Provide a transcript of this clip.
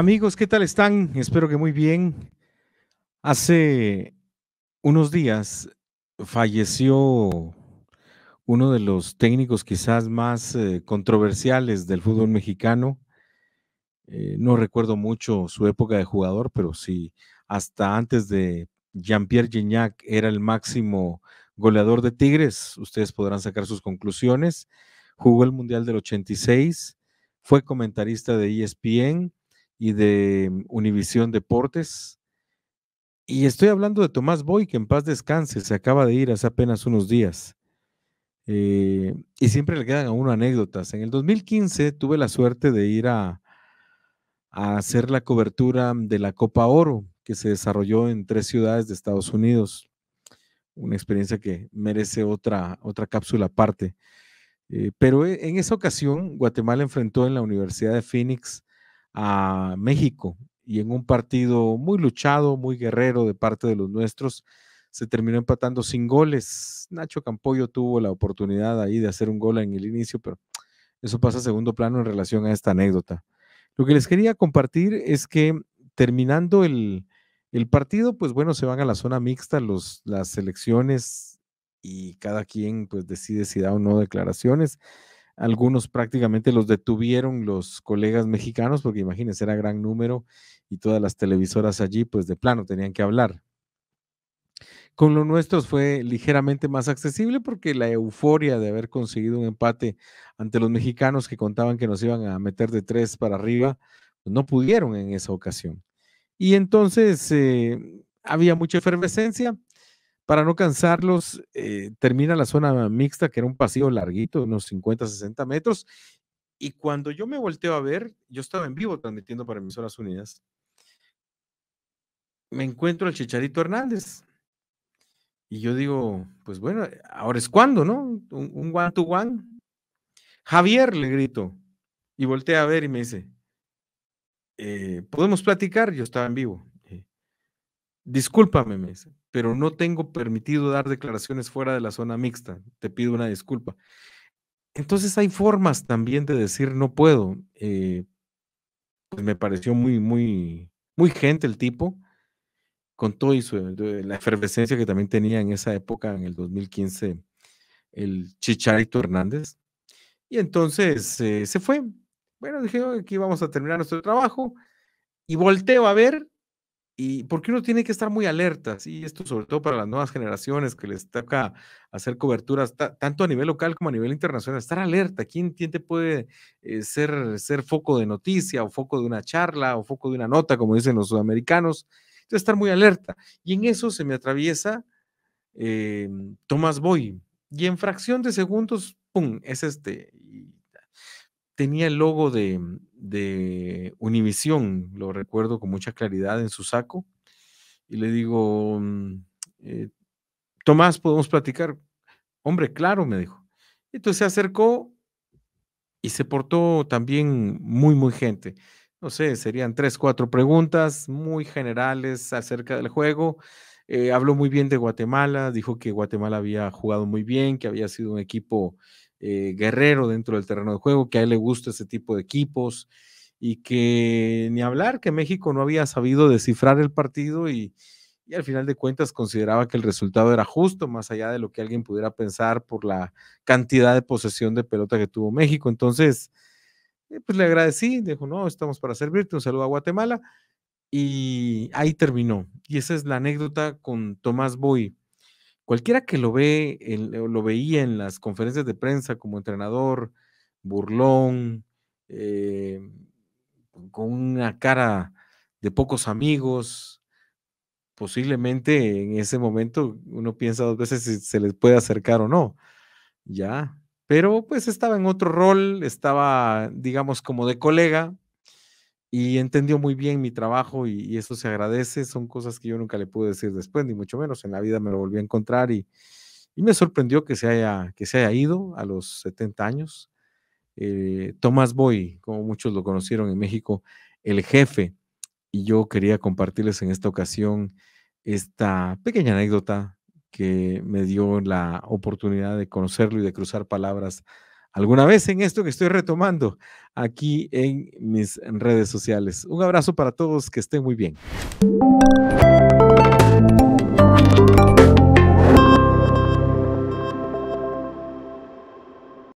Amigos, ¿qué tal están? Espero que muy bien. Hace unos días falleció uno de los técnicos quizás más eh, controversiales del fútbol mexicano. Eh, no recuerdo mucho su época de jugador, pero si hasta antes de Jean-Pierre Gignac era el máximo goleador de Tigres. Ustedes podrán sacar sus conclusiones. Jugó el Mundial del 86, fue comentarista de ESPN y de Univisión Deportes. Y estoy hablando de Tomás Boy, que en paz descanse, se acaba de ir hace apenas unos días. Eh, y siempre le quedan a uno anécdotas. En el 2015 tuve la suerte de ir a, hacer la cobertura de la Copa Oro, que se desarrolló en tres ciudades de Estados Unidos. Una experiencia que merece otra, otra cápsula aparte. Eh, pero eh, en esa ocasión, Guatemala enfrentó en la Universidad de Phoenix a México y en un partido muy luchado, muy guerrero de parte de los nuestros, se terminó empatando sin goles. Nacho Campoyo tuvo la oportunidad ahí de hacer un gol en el inicio, pero eso pasa a segundo plano en relación a esta anécdota. Lo que les quería compartir es que terminando el, partido, pues bueno, se van a la zona mixta los, las selecciones y cada quien pues decide si da o no declaraciones. Algunos prácticamente los detuvieron los colegas mexicanos, porque imagínense, era gran número y todas las televisoras allí, pues de plano tenían que hablar. Con los nuestros fue ligeramente más accesible porque la euforia de haber conseguido un empate ante los mexicanos que contaban que nos iban a meter de tres para arriba, pues, no pudieron en esa ocasión. Y entonces eh, había mucha efervescencia, para no cansarlos, eh, termina la zona mixta, que era un pasillo larguito, unos 50, 60 metros. Y cuando yo me volteo a ver, yo estaba en vivo transmitiendo para Emisoras Unidas, me encuentro al Chicharito Hernández. Y yo digo, pues bueno, ahora es cuando, ¿no? Un, one to one. Javier, le grito. Y volteé a ver y me dice, eh, ¿podemos platicar? Yo estaba en vivo. Eh, discúlpame, me dice pero no tengo permitido dar declaraciones fuera de la zona mixta. Te pido una disculpa. Entonces hay formas también de decir no puedo. Eh, pues, me pareció muy, muy, muy gente el tipo, con todo y su, eh, la efervescencia que también tenía en esa época, en el 2015, el Chicharito Hernández. Y entonces eh, se fue. Bueno, dije, aquí vamos a terminar nuestro trabajo. Y volteo a ver y porque uno tiene que estar muy alerta, y esto sobre todo para las nuevas generaciones que les toca hacer coberturas tanto a nivel local como a nivel internacional, estar alerta, quién, tiene te puede eh, ser, ser foco de noticia o foco de una charla o foco de una nota, como dicen los sudamericanos, entonces estar muy alerta. Y en eso se me atraviesa em, Tomás Boy, y en fracción de segundos, ¡pum!, es este, tenía el logo de, de Univisión, lo recuerdo con mucha claridad en su saco, y le digo, mm, eh, Tomás, ¿podemos platicar? Hombre, claro, me dijo. Entonces se acercó y se portó también muy, muy gente. No sé, serían tres, cuatro preguntas muy generales acerca del juego. Eh, habló muy bien de Guatemala, dijo que Guatemala había jugado muy bien, que había sido un equipo eh, guerrero dentro del terreno de juego, que a él le gusta ese tipo de equipos y que ni hablar que México no había sabido descifrar el partido y, al final de cuentas consideraba que el resultado era justo, más allá de lo que alguien pudiera pensar por la cantidad de posesión de pelota que tuvo México. Entonces, eh, pues le agradecí, dijo, no, estamos para servirte, un saludo a Guatemala. Y ahí terminó. Y esa es la anécdota con Tomás Boy. Cualquiera que lo ve, eh, lo veía en las conferencias de prensa como entrenador, burlón, eh, con una cara de pocos amigos, posiblemente en ese momento uno piensa dos veces si se les puede acercar o no, ya, pero pues estaba en otro rol, estaba, digamos, como de colega, y entendió muy bien mi trabajo y, eso se agradece. Son cosas que yo nunca le pude decir después, ni mucho menos. En la vida me lo volví a encontrar y, me sorprendió que se, haya, que se haya ido a los 70 años. Eh, Tomás Boy, como muchos lo conocieron en México, el jefe. Y yo quería compartirles en esta ocasión esta pequeña anécdota que me dio la oportunidad de conocerlo y de cruzar palabras alguna vez en esto que estoy retomando aquí en mis redes sociales. Un abrazo para todos, que estén muy bien.